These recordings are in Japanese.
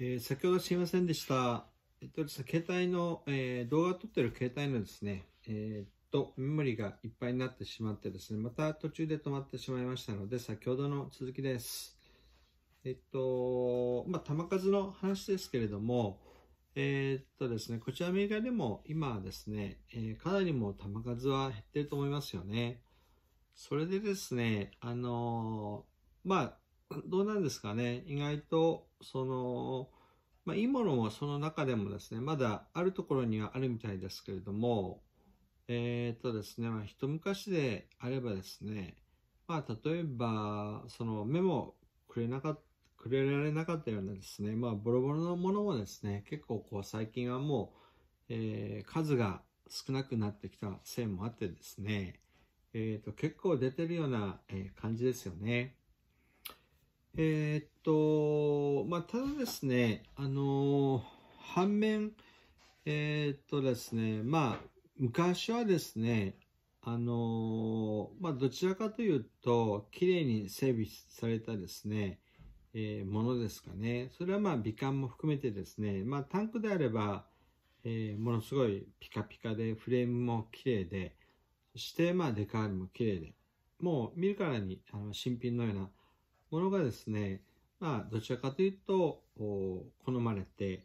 えー、先ほどすいませんでした。えっとですね、携帯の、えー、動画を撮ってる携帯のですね、えー、っと、メモリがいっぱいになってしまってですね、また途中で止まってしまいましたので、先ほどの続きです。えっと、まあ、球数の話ですけれども、えー、っとですね、こちらアメリカでも今はですね、えー、かなりもう球数は減ってると思いますよね。それでですね、あのー、まあ、どうなんですかね。意外と、その、まあ、いいものもその中でもですね、まだあるところにはあるみたいですけれども、えっ、ー、とですね、まあ、一昔であればですね、まあ、例えば、その目もくれなかっくれられなかったようなですね、まあ、ボロボロのものもですね、結構こう、最近はもう、えー、数が少なくなってきたせいもあってですね、えっ、ー、と、結構出てるような、え感じですよね。えー、っと、まあ、ただですね、あのー、反面、えー、っとですね、まあ、昔はですね、あのまあ、どちらかというと、綺麗に整備されたですね、えものですかね。それはまあ、美観も含めてですね、まあ、タンクであれば、えものすごいピカピカで、フレームも綺麗で、そしてまあ、デカールも綺麗で、もう見るからにあの新品のようなものがですね、まあ、どちらかというと、好まれて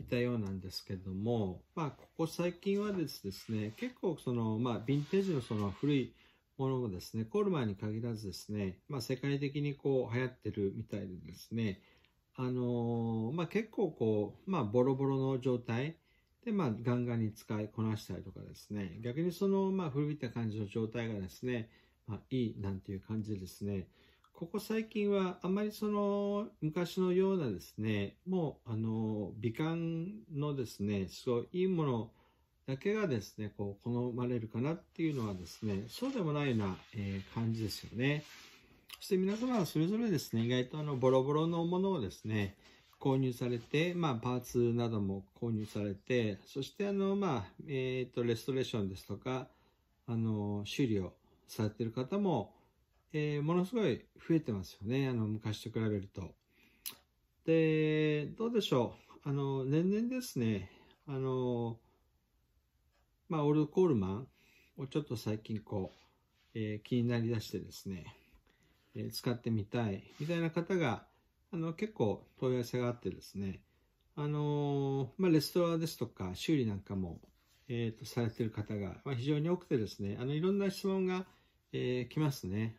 いたようなんですけども、まあ、ここ最近はですね、結構その、まあ、ヴィンテージのその古いものもですね、コールマンに限らずですね、まあ、世界的にこう流行ってるみたいでですね、あのー、まあ、結構こう、まあ、ボロボロの状態で、まあ、ガンガンに使いこなしたりとかですね、逆にその、まあ、古びた感じの状態がですね、まあ、いいなんていう感じでですね、ここ最近はあんまりその昔のようなですね、もうあの美観のですね、すごいいいものだけがですね、こう好まれるかなっていうのはですね、そうでもないような、えー、感じですよね。そして皆様はそれぞれですね、意外とあのボロボロのものをですね、購入されて、まあ、パーツなども購入されて、そしてあの、まあ、えっ、ー、と、レストレーションですとか、あの、修理をされてる方も、えー、ものすごい増えてますよね。あの、昔と比べると。で、どうでしょう。あの、年々ですね、あの、まあ、オルコールマンをちょっと最近こう、えー、気になりだしてですね、えー、使ってみたいみたいな方が、あの、結構問い合わせがあってですね、あのまあ、レストランですとか修理なんかも、えーと、とされてる方が、まあ、非常に多くてですねあのいろんな質問が、えー、来ますね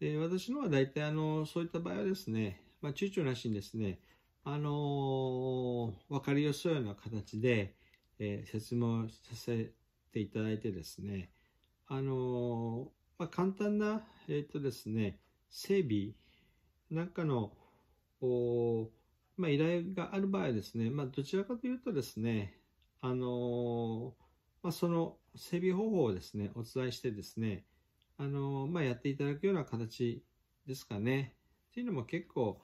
で私のは大体あのそういった場合はですね、まあ、躊躇なしにですね、あのー、分かりやすいような形で、えー、説明をさせていただいてですね、あのー、まあ、簡単な、えーとですね、整備なんかのまあ、依頼がある場合ですね、まあ、どちらかというとですね、あのまあ、その整備方法をですねお伝えしてですね、あの、まあ、やっていただくような形ですかね。っていうのも結構、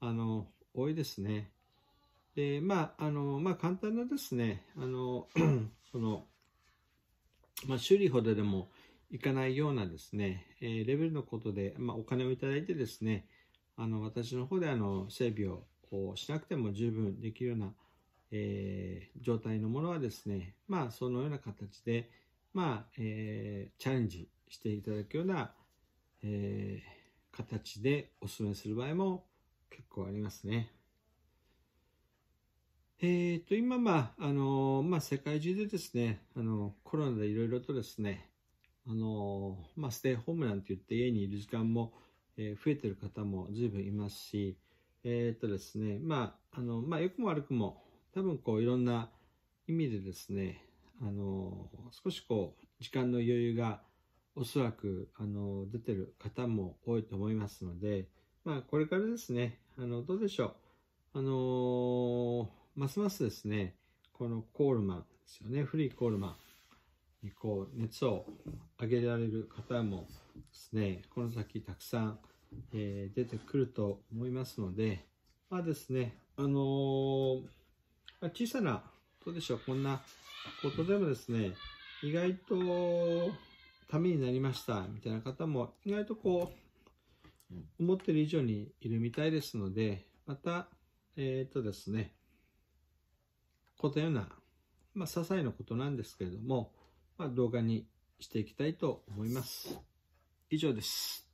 あの、多いですね。で、まあ、あの、まあ、簡単なですね、あの、その、まあ、修理ほどでもいかないようなですね、えー、レベルのことで、まあ、お金をいただいてですね、あの、私の方で、あの、整備をこうしなくても十分できるような、えー、状態のものはですね、まあ、そのような形で、まあ、えー、チャレンジしていただくような、えー、形でおすすめする場合も結構ありますね。えっ、ー、と、今、まあ、あの、まあ、世界中でですね、あの、コロナでいろいろとですね、あの、まあ、ステイホームなんて言って家にいる時間も、えー、増えてる方も随分いますし、えっ、ー、とですね、まあ、あの、まあ、良くも悪くも、多分こう、いろんな意味でですね、あの少しこう時間の余裕がおそらくあの出てる方も多いと思いますので、まあ、これからですねあのどうでしょうあのますますですねこのコールマンですよねフリーコールマンにこう熱を上げられる方もですねこの先たくさん、えー、出てくると思いますのでまあですねあのー、小さなどうでしょうこんなことでもですね、意外とためになりましたみたいな方も意外とこう、思ってる以上にいるみたいですので、また、えっ、ー、とですね、このような、まあ、些細なことなんですけれども、まあ、動画にしていきたいと思います。以上です。